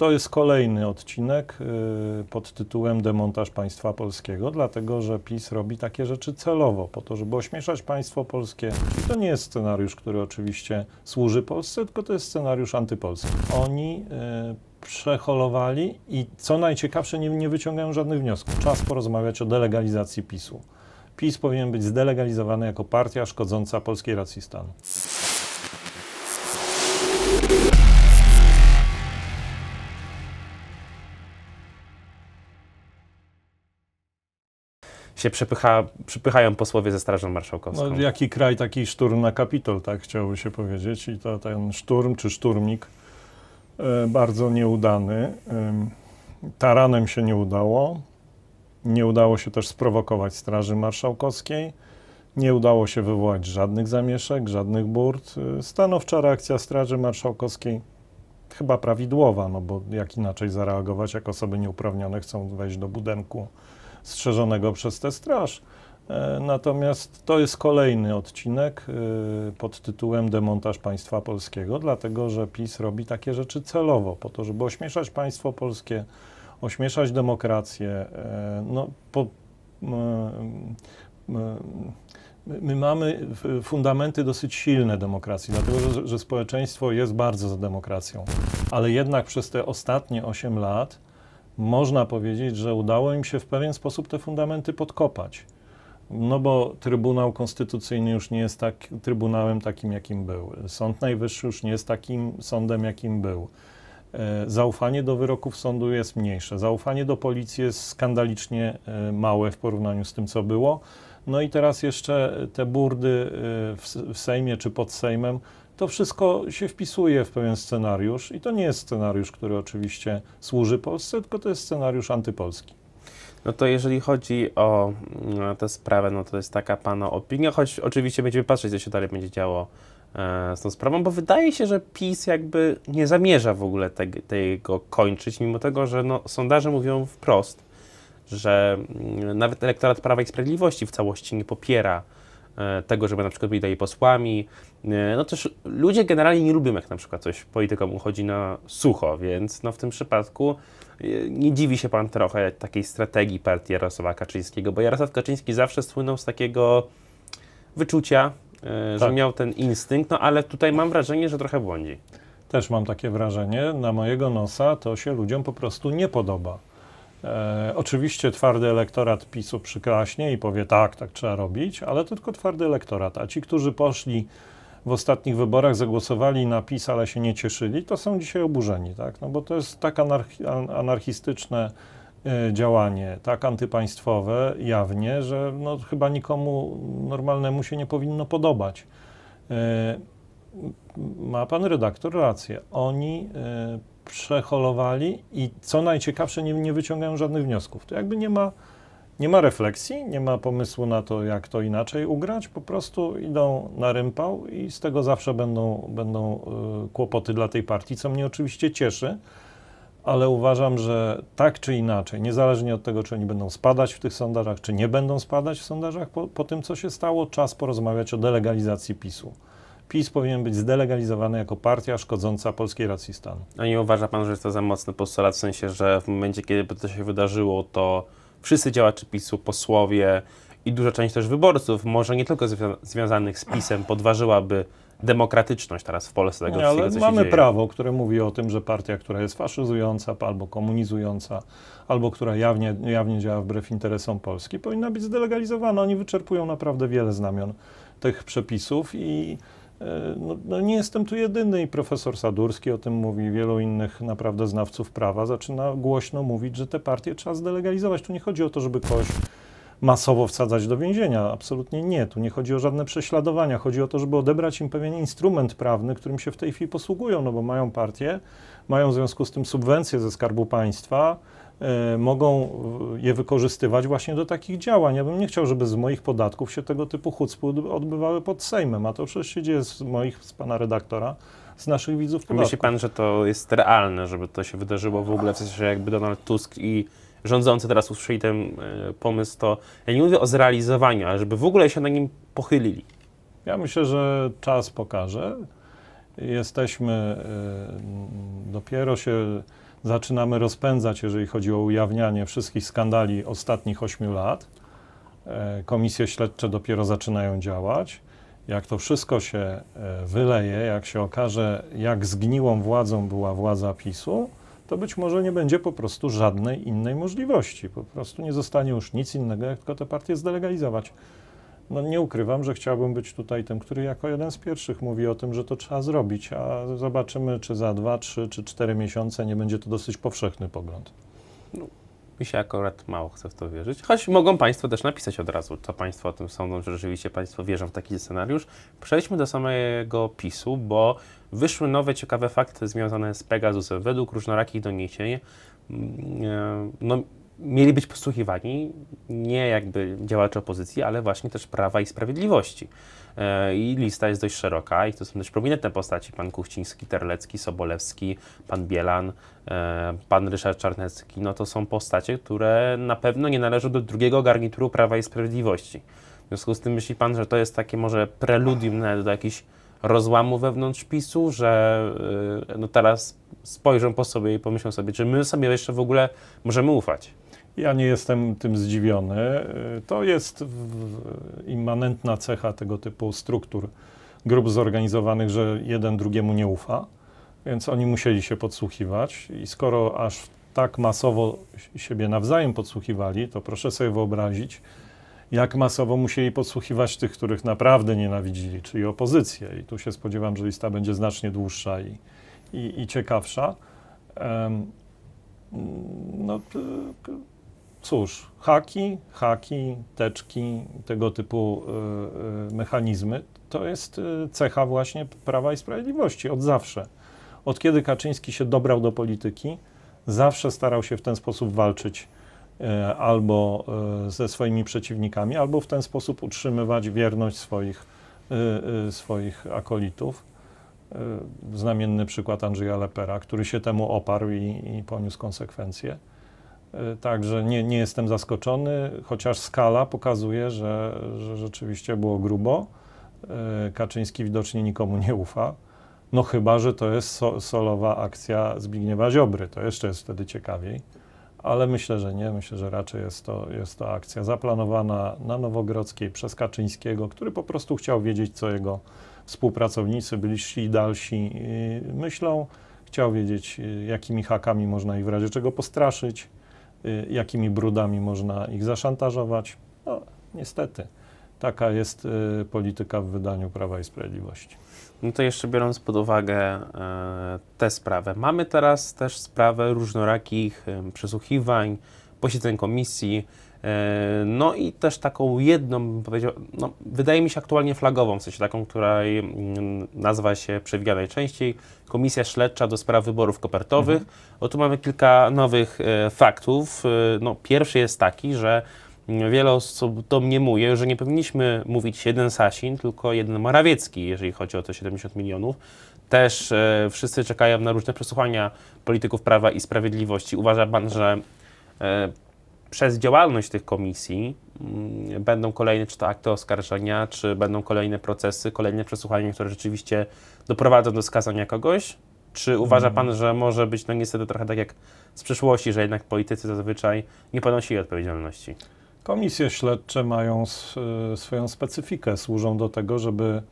To jest kolejny odcinek y, pod tytułem Demontaż państwa polskiego, dlatego że PiS robi takie rzeczy celowo, po to, żeby ośmieszać państwo polskie. To nie jest scenariusz, który oczywiście służy Polsce, tylko to jest scenariusz antypolski. Oni y, przeholowali i co najciekawsze, nie, nie wyciągają żadnych wniosków. Czas porozmawiać o delegalizacji PiSu. PiS powinien być zdelegalizowany jako partia szkodząca polskiej racji stanu. się przepycha, przepychają posłowie ze Strażą Marszałkowską. No, jaki kraj, taki szturm na kapitol, tak chciałoby się powiedzieć. I to ten szturm czy szturmik e, bardzo nieudany. E, taranem się nie udało. Nie udało się też sprowokować Straży Marszałkowskiej. Nie udało się wywołać żadnych zamieszek, żadnych burt. E, stanowcza reakcja Straży Marszałkowskiej chyba prawidłowa, no bo jak inaczej zareagować, jak osoby nieuprawnione chcą wejść do budynku strzeżonego przez tę straż. E, natomiast to jest kolejny odcinek e, pod tytułem Demontaż państwa polskiego, dlatego że PiS robi takie rzeczy celowo, po to, żeby ośmieszać państwo polskie, ośmieszać demokrację. E, no, po, my mamy fundamenty dosyć silne demokracji, dlatego że, że społeczeństwo jest bardzo za demokracją, ale jednak przez te ostatnie 8 lat można powiedzieć, że udało im się w pewien sposób te fundamenty podkopać. No bo Trybunał Konstytucyjny już nie jest tak, trybunałem takim, jakim był. Sąd Najwyższy już nie jest takim sądem, jakim był. E, zaufanie do wyroków sądu jest mniejsze. Zaufanie do policji jest skandalicznie e, małe w porównaniu z tym, co było. No i teraz jeszcze te burdy e, w Sejmie czy pod Sejmem to wszystko się wpisuje w pewien scenariusz i to nie jest scenariusz, który oczywiście służy Polsce, tylko to jest scenariusz antypolski. No to jeżeli chodzi o mm, tę sprawę, no to jest taka Pana opinia, choć oczywiście będziemy patrzeć, co się dalej będzie działo e, z tą sprawą, bo wydaje się, że PiS jakby nie zamierza w ogóle te, tego kończyć, mimo tego, że no, sondaże mówią wprost, że mm, nawet elektorat Prawa i Sprawiedliwości w całości nie popiera E, tego, żeby na przykład byli dalej posłami. E, no też ludzie generalnie nie lubią, jak na przykład coś politykom uchodzi na sucho, więc no w tym przypadku e, nie dziwi się pan trochę takiej strategii partii Jarosława Kaczyńskiego, bo Jarosław Kaczyński zawsze słynął z takiego wyczucia, że tak. miał ten instynkt, no ale tutaj mam wrażenie, że trochę błądzi. Też mam takie wrażenie, na mojego nosa to się ludziom po prostu nie podoba. E, oczywiście twardy elektorat PiSu przyklaśnie i powie tak, tak trzeba robić, ale to tylko twardy elektorat. A ci, którzy poszli w ostatnich wyborach, zagłosowali na PiS, ale się nie cieszyli, to są dzisiaj oburzeni, tak? No bo to jest tak anarchi anarchistyczne e, działanie, tak antypaństwowe, jawnie, że no, chyba nikomu normalnemu się nie powinno podobać. E, ma pan redaktor rację. Oni przeholowali i co najciekawsze, nie, nie wyciągają żadnych wniosków. To jakby nie ma, nie ma refleksji, nie ma pomysłu na to, jak to inaczej ugrać, po prostu idą na rympał i z tego zawsze będą, będą y, kłopoty dla tej partii, co mnie oczywiście cieszy, ale uważam, że tak czy inaczej, niezależnie od tego, czy oni będą spadać w tych sondażach, czy nie będą spadać w sondażach, po, po tym, co się stało, czas porozmawiać o delegalizacji PiSu. PiS powinien być zdelegalizowany jako partia szkodząca polskiej racji stanu. A nie uważa pan, że jest to za mocny postulat, w sensie, że w momencie, kiedy to się wydarzyło, to wszyscy działacze PiSu, posłowie i duża część też wyborców, może nie tylko zwią związanych z PiSem, podważyłaby demokratyczność teraz w Polsce tego nie, ale co mamy dzieje. prawo, które mówi o tym, że partia, która jest faszyzująca albo komunizująca, albo która jawnie, jawnie działa wbrew interesom Polski, powinna być zdelegalizowana. Oni wyczerpują naprawdę wiele znamion tych przepisów i E, no, no, nie jestem tu jedyny i profesor Sadurski o tym mówi, wielu innych naprawdę znawców prawa zaczyna głośno mówić, że te partie trzeba zdelegalizować. Tu nie chodzi o to, żeby kogoś masowo wsadzać do więzienia. Absolutnie nie. Tu nie chodzi o żadne prześladowania. Chodzi o to, żeby odebrać im pewien instrument prawny, którym się w tej chwili posługują, no bo mają partię, mają w związku z tym subwencje ze Skarbu Państwa, E, mogą je wykorzystywać właśnie do takich działań. Ja bym nie chciał, żeby z moich podatków się tego typu chucpy odbywały pod Sejmem, a to przecież się dzieje z moich, z pana redaktora, z naszych widzów podatków. Myśli pan, że to jest realne, żeby to się wydarzyło w ogóle, w sensie jakby Donald Tusk i rządzący teraz usłyszeli ten e, pomysł, to ja nie mówię o zrealizowaniu, ale żeby w ogóle się na nim pochylili. Ja myślę, że czas pokaże. Jesteśmy, e, dopiero się zaczynamy rozpędzać, jeżeli chodzi o ujawnianie wszystkich skandali ostatnich 8 lat. E, komisje śledcze dopiero zaczynają działać. Jak to wszystko się e, wyleje, jak się okaże, jak zgniłą władzą była władza PiSu, to być może nie będzie po prostu żadnej innej możliwości. Po prostu nie zostanie już nic innego, jak tylko tę partię zdelegalizować no nie ukrywam, że chciałbym być tutaj tym, który jako jeden z pierwszych mówi o tym, że to trzeba zrobić, a zobaczymy, czy za dwa, trzy czy cztery miesiące nie będzie to dosyć powszechny pogląd. No, mi się akurat mało chce w to wierzyć, choć mogą Państwo też napisać od razu, co Państwo o tym sądzą, że rzeczywiście Państwo wierzą w taki scenariusz. Przejdźmy do samego PiSu, bo wyszły nowe ciekawe fakty związane z Pegasusem. Według różnorakich doniesień, mm, e, no, mieli być posłuchiwani nie jakby działacze opozycji, ale właśnie też Prawa i Sprawiedliwości. E, I lista jest dość szeroka i to są dość prominentne postaci. Pan Kuchciński, Terlecki, Sobolewski, pan Bielan, e, pan Ryszard Czarnecki. No to są postacie, które na pewno nie należą do drugiego garnituru Prawa i Sprawiedliwości. W związku z tym myśli pan, że to jest takie może preludium do jakichś rozłamu wewnątrz PiSu, że e, no teraz spojrzą po sobie i pomyślą sobie, czy my sobie jeszcze w ogóle możemy ufać. Ja nie jestem tym zdziwiony. To jest immanentna cecha tego typu struktur grup zorganizowanych, że jeden drugiemu nie ufa, więc oni musieli się podsłuchiwać i skoro aż tak masowo siebie nawzajem podsłuchiwali, to proszę sobie wyobrazić, jak masowo musieli podsłuchiwać tych, których naprawdę nienawidzili, czyli opozycję. I tu się spodziewam, że lista będzie znacznie dłuższa i, i, i ciekawsza. Um, no, cóż, haki, haki, teczki, tego typu e, e, mechanizmy to jest e, cecha właśnie Prawa i Sprawiedliwości od zawsze. Od kiedy Kaczyński się dobrał do polityki, zawsze starał się w ten sposób walczyć albo ze swoimi przeciwnikami, albo w ten sposób utrzymywać wierność swoich, swoich akolitów. Znamienny przykład Andrzeja Lepera, który się temu oparł i, i poniósł konsekwencje. E, Także nie, nie jestem zaskoczony, chociaż skala pokazuje, że, że rzeczywiście było grubo. E, Kaczyński widocznie nikomu nie ufa. No chyba, że to jest so, solowa akcja Zbigniewa Ziobry, to jeszcze jest wtedy ciekawiej. Ale myślę, że nie. Myślę, że raczej jest to, jest to akcja zaplanowana na Nowogrodzkiej przez Kaczyńskiego, który po prostu chciał wiedzieć, co jego współpracownicy, bliżsi i dalsi y, myślą. Chciał wiedzieć, y, jakimi hakami można ich w razie czego postraszyć. Y, jakimi brudami można ich zaszantażować. No, niestety, taka jest y, polityka w wydaniu Prawa i Sprawiedliwości. No to jeszcze biorąc pod uwagę y, tę sprawę, mamy teraz też sprawę różnorakich y, przesłuchiwań, posiedzeń komisji, E, no i też taką jedną, bym powiedział, no, wydaje mi się aktualnie flagową, w sensie taką, której mm, nazwa się przewija najczęściej Komisja Śledcza do spraw wyborów kopertowych. Mhm. O tu mamy kilka nowych e, faktów. E, no, pierwszy jest taki, że mm, wiele osób to mniemuje, że nie powinniśmy mówić jeden Sasin, tylko jeden Morawiecki, jeżeli chodzi o te 70 milionów. Też e, wszyscy czekają na różne przesłuchania polityków Prawa i Sprawiedliwości. Uważa Pan, że e, przez działalność tych komisji mm, będą kolejne, czy to akty oskarżenia, czy będą kolejne procesy, kolejne przesłuchania, które rzeczywiście doprowadzą do skazania kogoś? Czy uważa mhm. Pan, że może być, no niestety trochę tak jak z przeszłości, że jednak politycy zazwyczaj nie ponosili odpowiedzialności? Komisje śledcze mają e, swoją specyfikę, służą do tego, żeby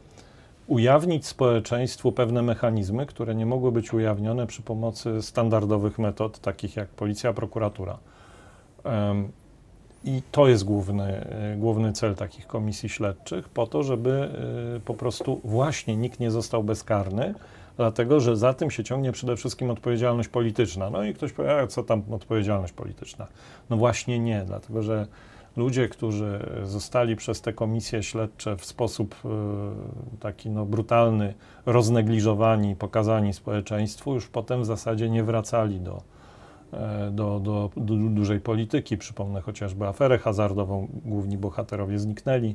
ujawnić społeczeństwu pewne mechanizmy, które nie mogły być ujawnione przy pomocy standardowych metod, takich jak policja, prokuratura. I to jest główny, e, główny cel takich komisji śledczych, po to, żeby e, po prostu właśnie nikt nie został bezkarny, dlatego że za tym się ciągnie przede wszystkim odpowiedzialność polityczna. No i ktoś powie, a co tam odpowiedzialność polityczna? No właśnie nie, dlatego że ludzie, którzy zostali przez te komisje śledcze w sposób e, taki no, brutalny roznegliżowani, pokazani społeczeństwu, już potem w zasadzie nie wracali do E, do, do, do dużej polityki. Przypomnę chociażby aferę hazardową, główni bohaterowie zniknęli.